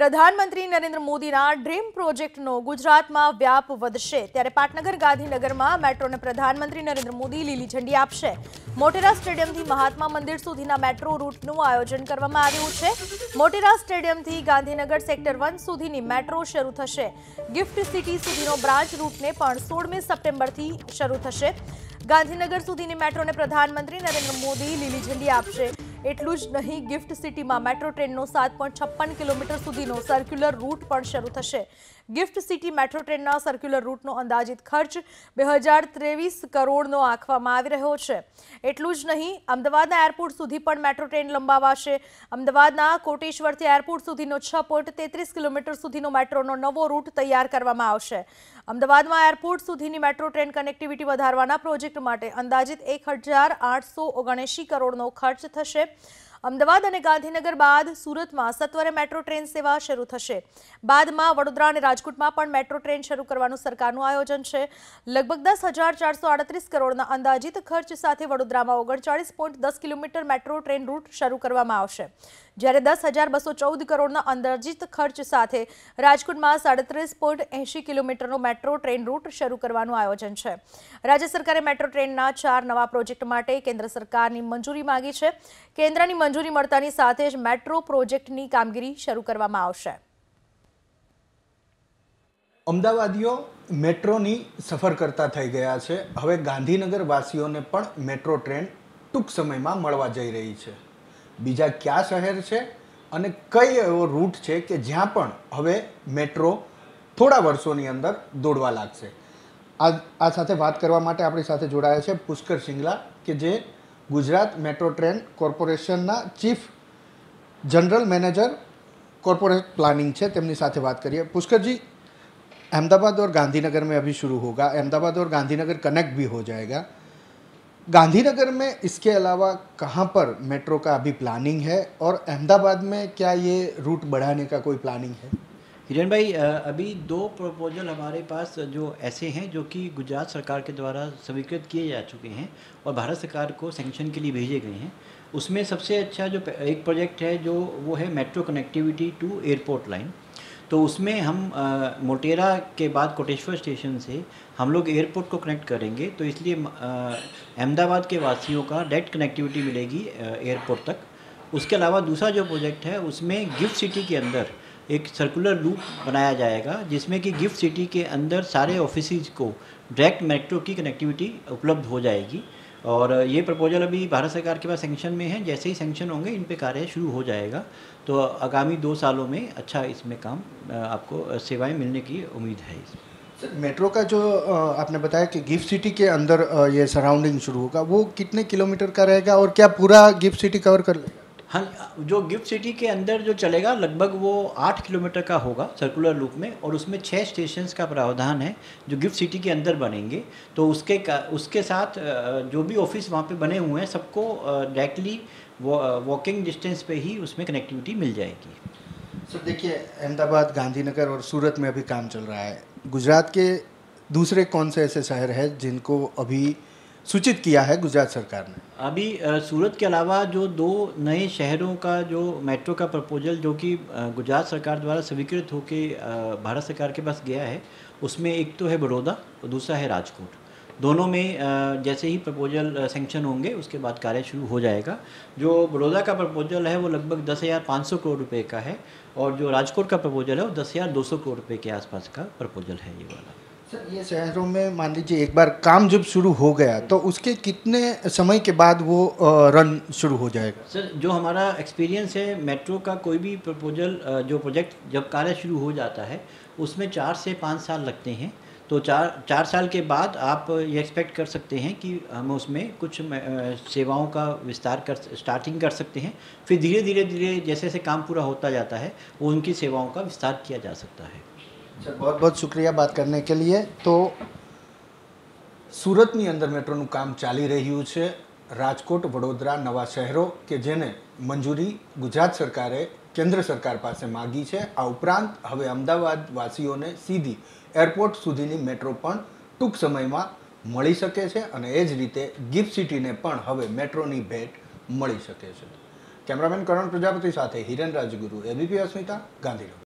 પ્રધાનમંત્રી નરેન્દ્ર મોદીના ડ્રીમ પ્રોજેક્ટનો ગુજરાતમાં વ્યાપ વધશે ત્યારે પાટનગર ગાંધીનગરમાં મેટ્રોને પ્રધાનમંત્રી નરેન્દ્ર મોદી લીલી ઝંડી આપશે મોટેરા સ્ટેડિયમથી મહાત્મા મંદિર સુધીના મેટ્રો રૂટનું આયોજન કરવામાં આવ્યું છે મોટેરા સ્ટેડિયમથી ગાંધીનગર સેક્ટર વન સુધીની મેટ્રો શરૂ થશે ગિફ્ટ સિટી સુધીનો બ્રાન્ચ રૂટને પણ સોળમી સપ્ટેમ્બરથી શરૂ થશે ગાંધીનગર સુધીની મેટ્રોને પ્રધાનમંત્રી નરેન્દ્ર મોદી લીલી ઝંડી આપશે એટલું જ નહીં ગિફ્ટ સિટીમાં મેટ્રો ટ્રેનનો સાત પોઈન્ટ છપ્પન કિલોમીટર સુધીનો સર્ક્યુલર રૂટ પણ શરૂ થશે ગિફ્ટ સિટી મેટ્રો ટ્રેનના સર્ક્યુલર રૂટનો અંદાજિત ખર્ચ બે હજાર ત્રેવીસ કરોડનો આંખવામાં આવી રહ્યો છે એટલું જ નહીં અમદાવાદના એરપોર્ટ સુધી પણ મેટ્રો ટ્રેન લંબાવાશે અમદાવાદના કોટેશ્વરથી એરપોર્ટ સુધીનો છ તેત્રીસ કિલોમીટર સુધીનો મેટ્રોનો નવો રૂટ તૈયાર કરવામાં આવશે અમદાવાદમાં એરપોર્ટ સુધીની મેટ્રો ટ્રેન કનેક્ટિવિટી વધારવાના પ્રોજેક્ટ માટે અંદાજિત એક કરોડનો ખર્ચ થશે અમદાવાદ અને ગાંધીનગર બાદ સુરતમાં સત્વરે મેટ્રો ટ્રેન સેવા શરૂ થશે બાદમાં વડોદરા અને રાજકોટમાં પણ મેટ્રો ટ્રેન શરૂ કરવાનું સરકારનું આયોજન છે લગભગ દસ હજાર ચારસો આડત્રીસ કરોડના અંદાજિત ખર્ચ સાથે વડોદરામાં ઓગણચાળીસ પોઈન્ટ દસ કિલોમીટર મેટ્રો ટ્રેન રૂટ શરૂ કરવામાં આવશે જ્યારે દસ હજાર બસો ચૌદ કરોડના અંદાજિત ખર્ચ સાથે રાજકોટમાં સાડત્રીસ પોઈન્ટ એંશી કિલોમીટરનો મેટ્રો ટ્રેન રૂટ શરૂ કરવાનું આયોજન છે રાજ્ય સરકારે મેટ્રો ટ્રેનના ચાર નવા પ્રોજેક્ટ માટે કેન્દ્ર સરકારની મંજૂરી માંગી છે કેન્દ્રની મંજૂરી મળતાની સાથે જ મેટ્રો પ્રોજેક્ટની કામગીરી શરૂ કરવામાં આવશે અમદાવાદીઓ મેટ્રોની સફર કરતા થઈ ગયા છે હવે ગાંધીનગરવાસીઓને પણ મેટ્રો ટ્રેન ટૂંક સમયમાં મળવા જઈ રહી છે बीजा क्या शहर है कई एवं रूट है कि ज्याप हमें मेट्रो थोड़ा वर्षों अंदर दौड़वा लगते आज साथ बात करने अपनी जोड़ाया पुष्कर सींगला के जे Gujarat metro train corporation chief general manager corporate planning है तम बात करिए पुष्कर जी अहमदाबाद और गांधीनगर में अभी शुरू होगा अहमदाबाद और गांधीनगर कनेक्ट भी हो जाएगा गांधीनगर में इसके अलावा कहाँ पर मेट्रो का अभी प्लानिंग है और अहमदाबाद में क्या ये रूट बढ़ाने का कोई प्लानिंग है किरण भाई अभी दो प्रपोजल हमारे पास जो ऐसे हैं जो कि गुजरात सरकार के द्वारा स्वीकृत किए जा चुके हैं और भारत सरकार को सेंक्शन के लिए भेजे गए हैं उसमें सबसे अच्छा जो एक प्रोजेक्ट है जो वो है metro connectivity to airport line तो उसमें हम आ, मोटेरा के बाद कोटेश्वर स्टेशन से हम लोग एयरपोर्ट को कनेक्ट करेंगे तो इसलिए अहमदाबाद के वासियों का डायरेक्ट कनेक्टिविटी मिलेगी एयरपोर्ट तक उसके अलावा दूसरा जो प्रोजेक्ट है उसमें गिफ्ट सिटी के अंदर एक सर्कुलर लूप बनाया जाएगा जिसमें कि गिफ्ट सिटी के अंदर सारे ऑफिस को डायरेक्ट मेट्रो की कनेक्टिविटी उपलब्ध हो जाएगी और ये प्रपोजल अभी भारत सरकार के पास सेंक्शन में है जैसे ही सेंक्शन होंगे इन पे कार्य शुरू हो जाएगा तो आगामी दो सालों में अच्छा इसमें काम आपको सेवाएं मिलने की उम्मीद है इस सर मेट्रो का जो आपने बताया कि गिफ्ट सिटी के अंदर ये सराउंडिंग शुरू होगा वो कितने किलोमीटर का रहेगा और क्या पूरा गिफ्ट सिटी कवर कर लेगा हाँ जो गिफ्ट सिटी के अंदर जो चलेगा लगभग वो आठ किलोमीटर का होगा सर्कुलर लूप में और उसमें छः स्टेशंस का प्रावधान है जो गिफ्ट सिटी के अंदर बनेंगे तो उसके उसके साथ जो भी ऑफिस वहाँ पे बने हुए हैं सबको डायरेक्टली वॉकिंग डिस्टेंस पे ही उसमें कनेक्टिविटी मिल जाएगी सर देखिए अहमदाबाद गांधीनगर और सूरत में अभी काम चल रहा है गुजरात के दूसरे कौन से ऐसे शहर हैं जिनको अभी सूचित किया है गुजरात सरकार ने अभी सूरत के अलावा जो दो नए शहरों का जो मेट्रो का प्रपोजल जो कि गुजरात सरकार द्वारा स्वीकृत होकर भारत सरकार के पास गया है उसमें एक तो है बड़ौदा और दूसरा है राजकोट दोनों में जैसे ही प्रपोजल सेंक्शन होंगे उसके बाद कार्य शुरू हो जाएगा जो बड़ौदा का प्रपोजल है वो लगभग दस हज़ार पाँच सौ करोड़ रुपए का है और जो राजकोट का प्रपोजल है वो दस हज़ार दो सौ करोड़ रुपए के आसपास का प्रपोजल है ये वाला सर ये शहरों में मान लीजिए एक बार काम जब शुरू हो गया तो उसके कितने समय के बाद वो रन शुरू हो जाएगा सर जो हमारा एक्सपीरियंस है मेट्रो का कोई भी प्रपोजल जो प्रोजेक्ट जब कार्य शुरू हो जाता है उसमें चार से पाँच साल लगते हैं तो चार चार साल के बाद आप ये एक्सपेक्ट कर सकते हैं कि हम उसमें कुछ सेवाओं का विस्तार कर स्टार्टिंग कर सकते हैं फिर धीरे धीरे धीरे जैसे जैसे काम पूरा होता जाता है वो उनकी सेवाओं का विस्तार किया जा सकता है સર બહુ શુક્રિયા વાત કરને કે લીએ તો સુરતની અંદર મેટ્રોનું કામ ચાલી રહ્યું છે રાજકોટ વડોદરા નવા શહેરો કે જેને મંજૂરી ગુજરાત સરકારે કેન્દ્ર સરકાર પાસે માગી છે આ ઉપરાંત હવે અમદાવાદવાસીઓને સીધી એરપોર્ટ સુધીની મેટ્રો પણ ટૂંક સમયમાં મળી શકે છે અને એ જ રીતે ગિફ્ટ સિટીને પણ હવે મેટ્રોની ભેટ મળી શકે છે કેમેરામેન કરણ પ્રજાપતિ સાથે હિરન રાજગુરુ એબીપી અસ્મિતા ગાંધીનગર